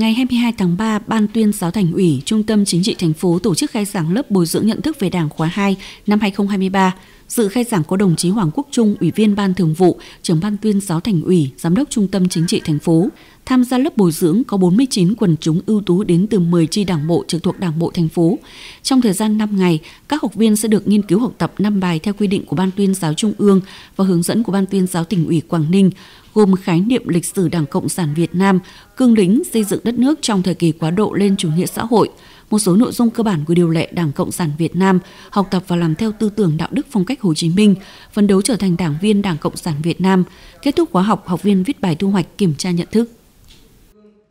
Ngày 22 tháng 3, Ban tuyên giáo Thành ủy, Trung tâm Chính trị thành phố tổ chức khai giảng lớp bồi dưỡng nhận thức về Đảng khóa 2 năm 2023. Dự khai giảng có đồng chí Hoàng Quốc Trung, Ủy viên Ban Thường vụ, Trưởng Ban tuyên giáo Thành ủy, Giám đốc Trung tâm Chính trị thành phố, Tham gia lớp bồi dưỡng có 49 quần chúng ưu tú đến từ 10 chi đảng bộ trực thuộc Đảng bộ thành phố. Trong thời gian 5 ngày, các học viên sẽ được nghiên cứu học tập 5 bài theo quy định của Ban tuyên giáo Trung ương và hướng dẫn của Ban tuyên giáo tỉnh ủy Quảng Ninh, gồm khái niệm lịch sử Đảng Cộng sản Việt Nam, cương lĩnh xây dựng đất nước trong thời kỳ quá độ lên chủ nghĩa xã hội, một số nội dung cơ bản của điều lệ Đảng Cộng sản Việt Nam, học tập và làm theo tư tưởng đạo đức phong cách Hồ Chí Minh, phấn đấu trở thành đảng viên Đảng Cộng sản Việt Nam. Kết thúc khóa học, học viên viết bài thu hoạch kiểm tra nhận thức.